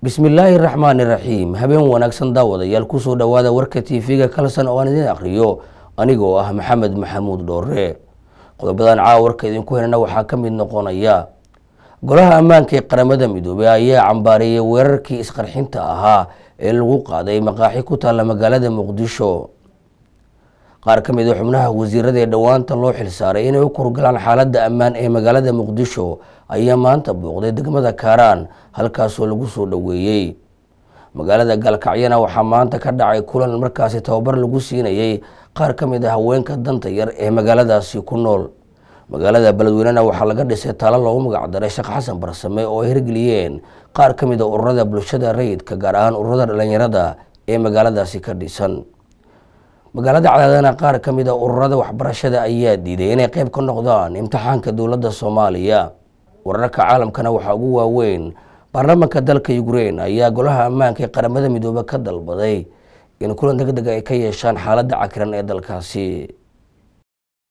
bismillaahi raxmaan iraxiim habeen wanaagsan daawadayaal kusoo dhowaada warka t v ga kalsan oo aan idiin akhriyo anigoo ah maxamed maxamuud dhoore qodobadan caawa warka idinku helana waxaa ka mid noqonaya golaha ammaanka ee qaramada midoobey ayaa cambaareeyay weerarkii isqarxinta ahaa ee lagu qaaday maqaaxi ku taalla magaalada muqdisho qaar ka a ah xubnaha wasiirada ee dhowaanta loo xilsaaray inay u kurgalaan xaaladda ammaan ee magaalada muqdisho ayaa maanta booqday degmada kaaraan halkaasoo lagu soo dhoweeyey magaalada gaalkacyana waxaa maanta ka dhacay kulan markaasi tababar lagu siinayay qaar ka mid a ah haweenka danta yar ee magaaladaasi ku nool magaalada beledweynena waxaa laga dhisay taalo loogu magacdaray sheekh xasan barsame oo ay hirgeliyeen qaar ka mid a ah ururada bulshada rayidka gaar ahaan ururada dhalinyarada ee magaaladaasi ka dhisan magaalada cadaadana qaar ka mid a ah ururada waxbarashada ayaa diiday inay qayb ka noqdaan imtixaanka dowladda soomaaliya wararka caalamkana waxaa ugu waaweyn baarlamaanka dalka ukrein ayaa golaha ammaanka ee qaramada midoobe ka dalbaday in kulan degdeg ah ay ka yeeshaan xaaladda cakiran ee dalkaasi